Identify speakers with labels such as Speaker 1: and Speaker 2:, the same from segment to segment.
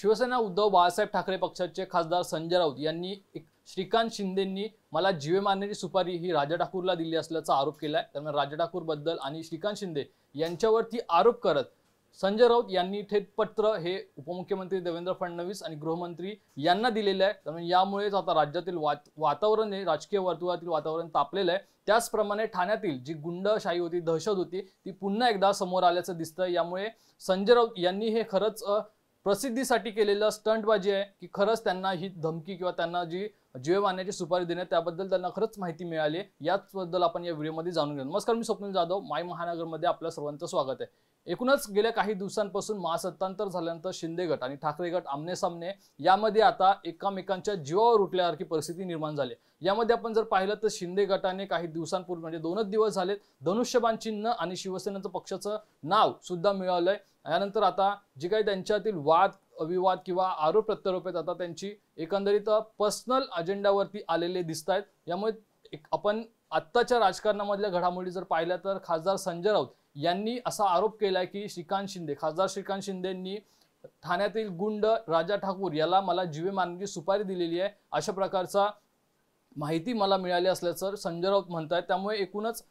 Speaker 1: शिवसेना उद्धव बाळासाहेब ठाकरे पक्षाचे खासदार संजय राऊत यांनी एक श्रीकांत शिंदेंनी मला जीवे मारण्याची सुपारी ही राजा ठाकूरला दिली असल्याचा आरोप केला आहे त्यामुळे राजा ठाकूरबद्दल आणि श्रीकांत शिंदे यांच्यावरती आरोप करत संजय राऊत यांनी थेट पत्र हे उपमुख्यमंत्री देवेंद्र फडणवीस आणि गृहमंत्री यांना दिलेले आहे त्यामुळे यामुळेच आता राज्यातील वात वातावरण हे राजकीय वर्तुळातील वातावरण तापलेलं आहे त्याचप्रमाणे ठाण्यातील जी गुंडशाही होती दहशत होती ती पुन्हा एकदा समोर आल्याचं दिसतं यामुळे संजय राऊत यांनी हे खरंच प्रसिद्धीसाठी केलेलं स्टंटबाजी आहे की खरंच त्यांना ही धमकी किंवा त्यांना जी जीवे वाण्याची सुपारी देण्यात त्याबद्दल त्यांना खरंच माहिती मिळाली याचबद्दल आपण या व्हिडिओमध्ये जाणून घेऊ नमस्कार मी स्वप्नील जाधव माय महानगरमध्ये आपल्या सर्वांचं स्वागत आहे एकूणच गेल्या काही दिवसांपासून महासत्तांतर झाल्यानंतर शिंदे गट आणि ठाकरे गट आमने सामने यामध्ये आता एकामेकांच्या जीवावर उठल्यासारखी परिस्थिती निर्माण झाली यामध्ये आपण जर पाहिलं तर शिंदे गटाने काही दिवसांपूर्वी म्हणजे दोनच दिवस झालेत धनुष्यबान चिन्ह आणि शिवसेनेचं पक्षाचं नाव सुद्धा मिळालंय यानंतर आता जे काही त्यांच्यातील वाद विवाद किंवा आरोप प्रत्यारोपेत आता त्यांची एकंदरीत पर्सनल अजेंडावरती आलेले दिसत आहेत यामुळे एक आपण आत्ताच्या राजकारणामधल्या घडामोडी जर पाहिल्या तर खासदार संजय राऊत यांनी असा आरोप केला की श्रीकांत शिंदे खासदार श्रीकांत यांनी ठाण्यातील गुंड राजा ठाकूर याला मला जीवे मानगी सुपारी दिलेली आहे अशा प्रकारचा माहिती मला मिळाली असल्याचं संजय राऊत म्हणतात त्यामुळे एकूणच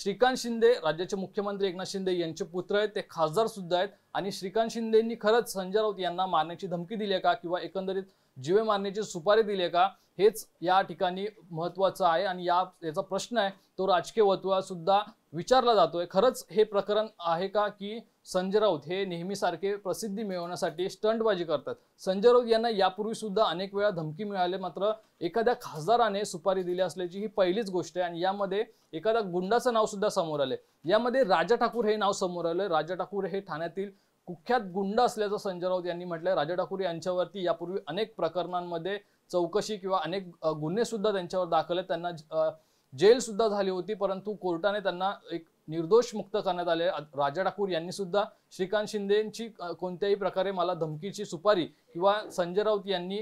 Speaker 1: श्रीकांत शिंदे राज्याचे मुख्यमंत्री एकनाथ शिंदे यांचे पुत्र आहेत ते खासदार सुद्धा आहेत आणि श्रीकांत यांनी खरंच संजय राऊत यांना मारण्याची धमकी दिली आहे का किंवा एकंदरीत जीवे मारण्याची सुपारी दिली का हेच या ठिकाणी महत्त्वाचं आहे आणि या याचा प्रश्न आहे तो राजकीय वर्तुळासुद्धा सुद्धा विचारला जातोय खरंच हे प्रकरण आहे का की संजय राऊत हे नेहमीसारखे प्रसिद्धी मिळवण्यासाठी स्टंटबाजी करतात संजय राऊत यांना यापूर्वी सुद्धा अनेक वेळा धमकी मिळाले मात्र एखाद्या खासदाराने सुपारी दिली असल्याची ही पहिलीच गोष्ट आहे आणि यामध्ये एखाद्या गुंडाचं नाव सुद्धा समोर आले यामध्ये राजा ठाकूर हे नाव समोर आलं राजा ठाकूर हे ठाण्यातील कुख्यात गुंड असल्याचं संजय राऊत यांनी म्हटलंय राजा ठाकूर यांच्यावरती यापूर्वी अनेक प्रकरणांमध्ये चौकशी किंवा अनेक गुन्हे सुद्धा त्यांच्यावर दाखल आहेत त्यांना जेल सुद्धा झाली होती परंतु कोर्टाने त्यांना एक निर्दोष मुक्त करण्यात आले राजा ठाकूर यांनी सुद्धा श्रीकांत शिंदेची कोणत्याही प्रकारे मला धमकीची सुपारी किंवा संजय राऊत यांनी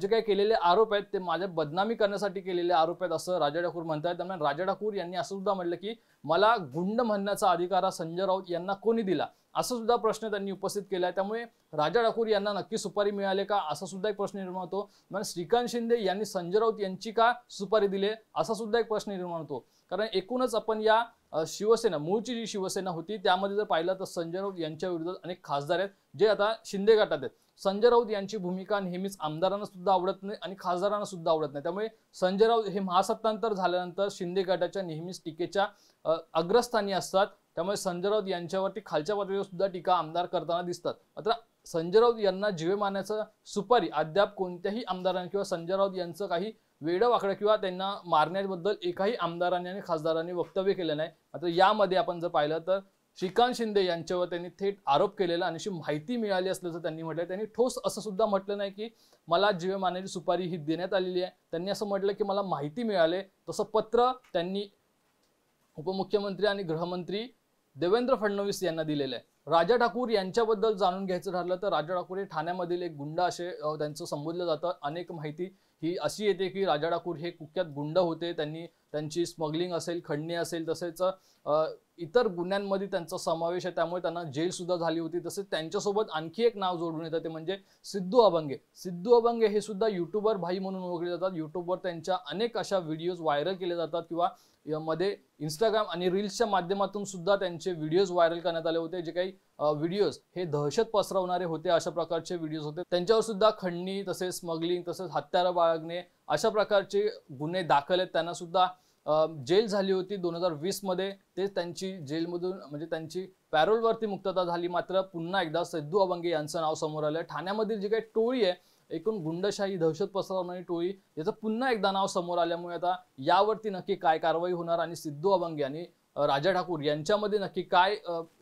Speaker 1: जे काही केलेले आरोप आहेत ते माझ्या बदनामी करण्यासाठी केलेले आरोप आहेत असं राजा ठाकूर म्हणत आहेत दरम्यान राजा ठाकूर यांनी असं सुद्धा म्हटलं की मला गुंड म्हणण्याचा अधिकार हा संजय राऊत यांना कोणी दिला असा सुद्धा प्रश्न त्यांनी उपस्थित केला आहे त्यामुळे राजा ठाकूर यांना नक्की सुपारी मिळाले का असा सुद्धा एक प्रश्न निर्माण होतो म्हणजे श्रीकांत शिंदे यांनी संजय राऊत यांची का सुपारी दिले असा सुद्धा एक प्रश्न निर्माण होतो कारण एकूणच आपण या शिवसेना मूळची जी शिवसेना होती त्यामध्ये जर पाहिलं तर संजय राऊत यांच्या विरोधात अनेक खासदार आहेत जे आता शिंदे गटात आहेत संजय राऊत यांची भूमिका नेहमीच आमदारांना सुद्धा आवडत नाही आणि खासदारांना सुद्धा आवडत नाही त्यामुळे संजय राऊत हे महासत्तांतर झाल्यानंतर शिंदे गटाच्या नेहमीच टीकेच्या अग्रस्थानी असतात त्यामुळे संजय राऊत यांच्यावरती खालच्या पातळीवर सुद्धा टीका आमदार करताना दिसतात मात्र संजय राऊत यांना जीवे मारण्याचं सुपारी अद्याप कोणत्याही आमदारांनी किंवा संजय राऊत यांचं काही वेडं वाकडं किंवा त्यांना मारण्याबद्दल एकाही आमदारांनी आणि खासदारांनी वक्तव्य केलं नाही मात्र यामध्ये आपण जर पाहिलं तर श्रीकांत शिंदे यांच्यावर त्यांनी थेट आरोप केलेला आणि अशी माहिती मिळाली असल्याचं त्यांनी म्हटलं त्यांनी ठोस असं सुद्धा म्हटलं नाही की मला जीवे मारण्याची सुपारी ही देण्यात आलेली आहे त्यांनी असं म्हटलं की मला माहिती मिळाले तसं पत्र त्यांनी उपमुख्यमंत्री आणि गृहमंत्री देवेंद्र फडणवीस यांना दिलेलं आहे राजा ठाकूर यांच्याबद्दल जाणून घ्यायचं ठरलं तर राजा ठाकूर हे ठाण्यामधील एक गुंड असे त्यांचं संबोधलं जातं अनेक माहिती ही अशी येते की राजा डाकूर हे कुख्यात गुंड होते त्यांनी त्यांची स्मगलिंग असेल खंडणी असेल तसेच इतर गुन्ह्यांमध्ये त्यांचा समावेश आहे त्यामुळे त्यांना जेल सुद्धा झाली होती तसेच त्यांच्यासोबत आणखी एक नाव जोडून येतं ते म्हणजे सिद्धू अभंगे सिद्धू अभंगे हे सुद्धा युट्यूबर भाई म्हणून ओळखले जातात युट्यूबवर त्यांच्या अनेक अशा व्हिडिओज व्हायरल केले जातात किंवा यामध्ये इंस्टाग्राम आणि रील्सच्या माध्यमातून सुद्धा त्यांचे व्हिडिओज व्हायरल करण्यात आले होते जे काही व्हिडिओज हे दहशत पसरवणारे होते अशा प्रकारचे व्हिडिओज होते त्यांच्यावर सुद्धा खंडणी तसेच स्मगलिंग तसेच हत्यारं बाळगणे अशा प्रकारचे गुन्हे दाखल आहेत त्यांना सुद्धा जेल झाली होती दोन हजार वीसमध्ये ते त्यांची जेलमधून म्हणजे त्यांची पॅरोलवरती मुक्तता झाली मात्र पुन्हा एकदा सिद्धू अभंगे यांचं नाव समोर आलं ठाण्यामधील जी काही टोळी आहे एकूण गुंडशाही दहशत पसरवणारी टोळी याचं पुन्हा एकदा नाव समोर आल्यामुळे आता यावरती नक्की काय कारवाई होणार आणि सिद्धू अभंगे आणि राजा ठाकूर यांच्यामध्ये नक्की काय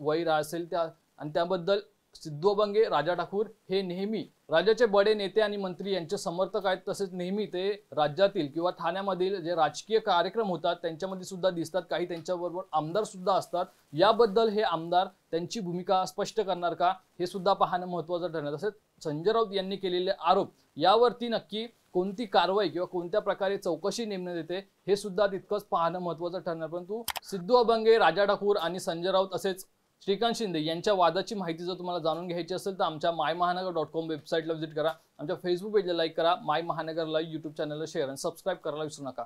Speaker 1: वैर असेल त्या आणि त्याबद्दल सिद्धोबंगे राजा ठाकूर हे नेहमी राज्याचे बडे नेते आणि मंत्री यांचे समर्थक आहेत तसेच नेहमी ते राज्यातील किंवा ठाण्यामधील जे राजकीय कार्यक्रम होतात त्यांच्यामध्ये सुद्धा दिसतात काही त्यांच्याबरोबर आमदार सुद्धा असतात याबद्दल हे आमदार त्यांची भूमिका स्पष्ट करणार का हे सुद्धा पाहणं महत्वाचं ठरणार तसेच संजय राऊत यांनी केलेले आरोप यावरती नक्की कोणती कारवाई किंवा कोणत्या प्रकारे चौकशी नेमण्यात येते हे सुद्धा तितकंच पाहणं महत्वाचं ठरणार परंतु सिद्धू अभंगे राजा ठाकूर आणि संजय राऊत असेच श्रीकांत शिंदे यांच्या वादाची माहिती जर तुम्हाला जाणून घ्यायची असेल तर आमच्या माय महानगर डॉट कॉम वेबसाईटला व्हिजिट करा आमच्या फेसबुक पेजला लाईक करा माय महानगरला यूट्यूब चॅनलला शेअर आणि सबस्क्राईब करायला विसरू नका